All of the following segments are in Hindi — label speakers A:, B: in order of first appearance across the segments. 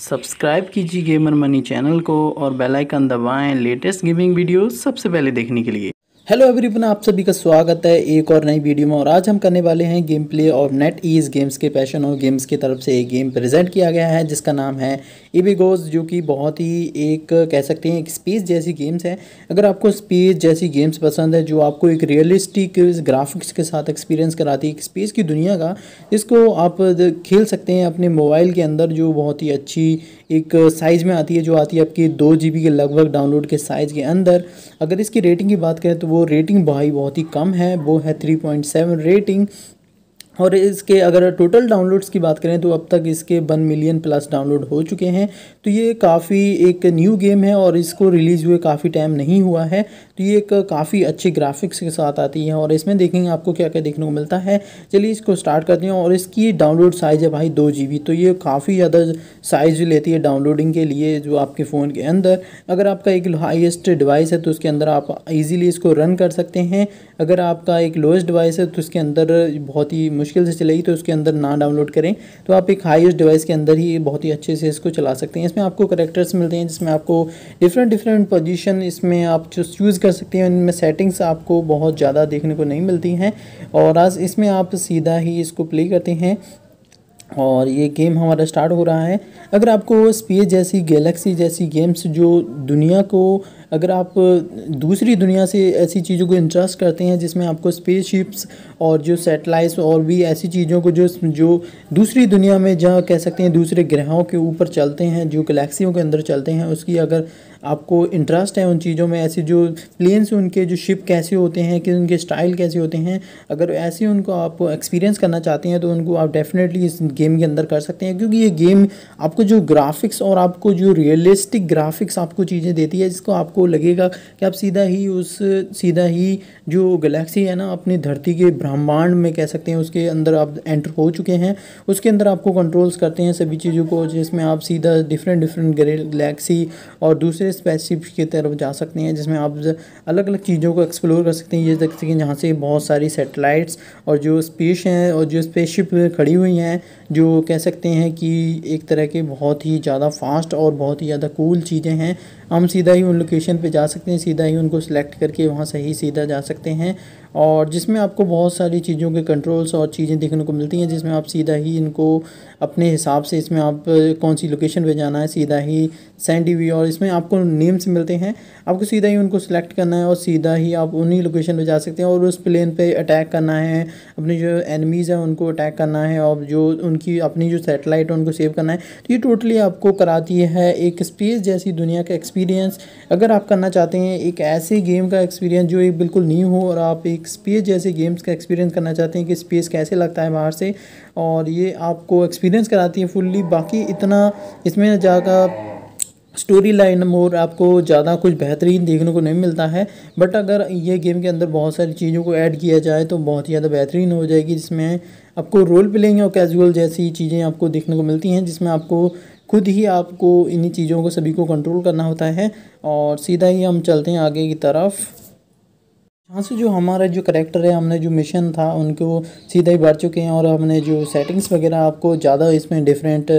A: सब्सक्राइब कीजिए गेमर मनी चैनल को और बेल आइकन दबाएं लेटेस्ट गेमिंग वीडियो सबसे पहले देखने के लिए हेलो एवरीवन आप सभी का स्वागत है एक और नई वीडियो में और आज हम करने वाले हैं गेम प्ले और नेट ईज गेम्स के पैशन और गेम्स की तरफ से एक गेम प्रेजेंट किया गया है जिसका नाम है ईबीगोज जो कि बहुत ही एक कह सकते हैं एक स्पेस जैसी गेम्स है अगर आपको स्पेस जैसी गेम्स पसंद है जो आपको एक रियलिस्टिक ग्राफिक्स के साथ एक्सपीरियंस कराती है एक स्पेस की दुनिया का जिसको आप खेल सकते हैं अपने मोबाइल के अंदर जो बहुत ही अच्छी एक साइज़ में आती है जो आती है आपकी दो जी के लगभग डाउनलोड के साइज़ के अंदर अगर इसकी रेटिंग की बात करें तो वो रेटिंग भाई बहुत ही कम है वो है 3.7 रेटिंग और इसके अगर टोटल डाउनलोड्स की बात करें तो अब तक इसके वन मिलियन प्लस डाउनलोड हो चुके हैं तो ये काफ़ी एक न्यू गेम है और इसको रिलीज़ हुए काफ़ी टाइम नहीं हुआ है तो ये एक काफ़ी अच्छे ग्राफिक्स के साथ आती है और इसमें देखेंगे आपको क्या क्या देखने को मिलता है चलिए इसको स्टार्ट करते हैं और इसकी डाउनलोड साइज़ है भाई दो जी तो ये काफ़ी ज़्यादा साइज़ लेती है डाउनलोडिंग के लिए जो आपके फ़ोन के अंदर अगर आपका एक हाइस्ट डिवाइस है तो उसके अंदर आप ईज़िली इसको रन कर सकते हैं अगर आपका एक लोएस्ट डिवाइस है तो उसके अंदर बहुत ही मुश्किल मुश्किल से चलेगी तो उसके अंदर ना डाउनलोड करें तो आप एक हाईएस्ट डिवाइस के अंदर ही बहुत ही अच्छे से इसको चला सकते हैं इसमें आपको करेक्टर्स मिलते हैं जिसमें आपको डिफरेंट डिफरेंट पोजिशन इसमें आप चूज़ कर सकते हैं इनमें सेटिंग्स आपको बहुत ज़्यादा देखने को नहीं मिलती हैं और आज इसमें आप सीधा ही इसको प्ले करते हैं और ये गेम हमारा स्टार्ट हो रहा है अगर आपको स्पेस जैसी गैलेक्सी जैसी गेम्स जो दुनिया को अगर आप दूसरी दुनिया से ऐसी चीज़ों को इंटरेस्ट करते हैं जिसमें आपको स्पेसशिप्स और जो सेटेलाइट्स और भी ऐसी चीज़ों को जो जो दूसरी दुनिया में जहाँ कह सकते हैं दूसरे ग्रहों के ऊपर चलते हैं जो गलेक्सियों के अंदर चलते हैं उसकी अगर आपको इंटरेस्ट है उन चीज़ों में ऐसे जो प्लेन्स उनके जो शिप कैसे होते हैं कि उनके स्टाइल कैसे होते हैं अगर ऐसे उनको आप एक्सपीरियंस करना चाहते हैं तो उनको आप डेफिनेटली इस गेम के अंदर कर सकते हैं क्योंकि ये गेम आपको जो ग्राफिक्स और आपको जो रियलिस्टिक ग्राफिक्स आपको चीज़ें देती है जिसको आपको लगेगा कि आप सीधा ही उस सीधा ही जो गलेक्सी है ना अपनी धरती के ब्रह्मांड में कह सकते हैं उसके अंदर आप एंटर हो चुके हैं उसके अंदर आपको कंट्रोल्स करते हैं सभी चीज़ों को जिसमें आप सीधा डिफरेंट डिफरेंट गलेक्सी और दूसरे दूसरे की तरफ जा सकते हैं जिसमें आप अलग अलग चीज़ों को एक्सप्लोर कर सकते हैं ये देख सकते हैं जहाँ से बहुत सारी सेटेलाइट्स और जो स्पेस हैं और जो स्पेसशिप खड़ी हुई हैं जो कह सकते हैं कि एक तरह के बहुत ही ज़्यादा फास्ट और बहुत ही ज़्यादा कूल चीज़ें हैं हम सीधा ही उन लोकेशन पे जा सकते हैं सीधा ही उनको सिलेक्ट करके वहाँ से ही सीधा जा सकते हैं और जिसमें आपको बहुत सारी चीज़ों के कंट्रोल्स और चीज़ें देखने को मिलती हैं जिसमें आप सीधा ही इनको अपने हिसाब से इसमें आप कौन सी लोकेशन पे जाना है सीधा ही सैंड वी और इसमें आपको नेम्स मिलते हैं आपको सीधा ही उनको सिलेक्ट करना है और सीधा ही आप उन्हीं लोकेशन पे जा सकते हैं और उस प्लेन पे अटैक करना है अपने जो एनिमीज़ हैं उनको अटैक करना है और जो उनकी अपनी जो सेटेलाइट है उनको सेव करना है तो ये टोटली आपको कराती है एक स्पेस जैसी दुनिया का एक्सपीरियंस एक्सपीरियंस अगर आप करना चाहते हैं एक ऐसे गेम का एक्सपीरियंस जो एक बिल्कुल न्यू हो और आप एक स्पेस जैसे गेम्स का एक्सपीरियंस करना चाहते हैं कि स्पेस कैसे लगता है बाहर से और ये आपको एक्सपीरियंस कराती है फुल्ली बाकी इतना इसमें ज़्यादा स्टोरी लाइन मोर आपको ज़्यादा कुछ बेहतरीन देखने को नहीं मिलता है बट अगर ये गेम के अंदर बहुत सारी चीज़ों को ऐड किया जाए तो बहुत ही ज़्यादा बेहतरीन हो जाएगी जिसमें आपको रोल प्लेइंग और कैजुअल जैसी चीज़ें आपको देखने को मिलती हैं जिसमें आपको खुद ही आपको इन्हीं चीज़ों को सभी को कंट्रोल करना होता है और सीधा ही हम चलते हैं आगे की तरफ यहाँ से जो हमारा जो करेक्टर है हमने जो मिशन था उनको सीधा ही बढ़ चुके हैं और हमने जो सेटिंग्स वगैरह आपको ज़्यादा इसमें डिफरेंट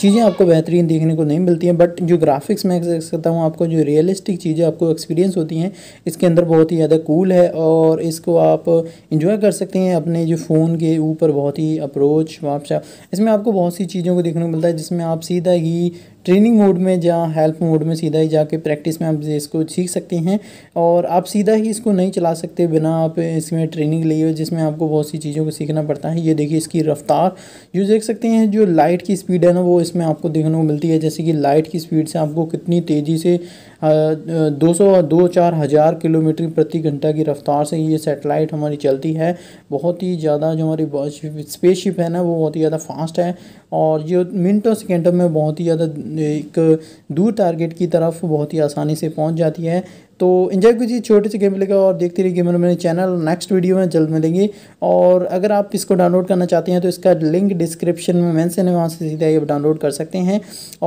A: चीज़ें आपको बेहतरीन देखने को नहीं मिलती हैं बट जो ग्राफिक्स मैं देख सकता हूँ आपको जो रियलिस्टिक चीज़ें आपको एक्सपीरियंस होती हैं इसके अंदर बहुत ही ज़्यादा कूल है और इसको आप इंजॉय कर सकते हैं अपने जो फ़ोन के ऊपर बहुत ही अप्रोच वापस इसमें आपको बहुत सी चीज़ों को देखने को मिलता है जिसमें आप सीधा ही ट्रेनिंग मोड में या हेल्प मोड में सीधा ही जाके प्रैक्टिस में आप इसको सीख सकते हैं और आप सीधा ही इसको नहीं चला सकते बिना आप इसमें ट्रेनिंग लिए जिसमें आपको बहुत सी चीज़ों को सीखना पड़ता है ये देखिए इसकी रफ्तार जो देख सकते हैं जो लाइट की स्पीड है ना वो इसमें आपको देखने को मिलती है जैसे कि लाइट की स्पीड से आपको कितनी तेज़ी से दो सौ दो चार हज़ार किलोमीटर प्रति घंटा की रफ्तार से ये सेटेलाइट हमारी चलती है बहुत ही ज़्यादा जो हमारी स्पेसशिप है ना वो बहुत ही ज़्यादा फास्ट है और जो मिनटों सेकेंडों में बहुत ही ज़्यादा एक दूर टारगेट की तरफ बहुत ही आसानी से पहुंच जाती है तो इन्जॉय कीजिए छोटे से गेम का और देखते रहिए गेमर मेरे चैनल नेक्स्ट वीडियो में जल्द मिलेंगे और अगर आप इसको डाउनलोड करना चाहते हैं तो इसका लिंक डिस्क्रिप्शन में मैंसन है वहाँ से सीधा ये डाउनलोड कर सकते हैं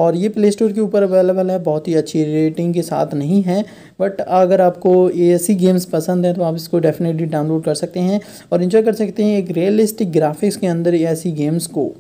A: और ये प्ले स्टोर के ऊपर अवेलेबल है बहुत ही अच्छी रेटिंग के साथ नहीं है बट अगर आपको ऐसी गेम्स पसंद है तो आप इसको डेफिनेटली डाउनलोड कर सकते हैं और इन्जॉय कर सकते हैं एक रियलिस्टिक ग्राफिक्स के अंदर ऐसी गेम्स को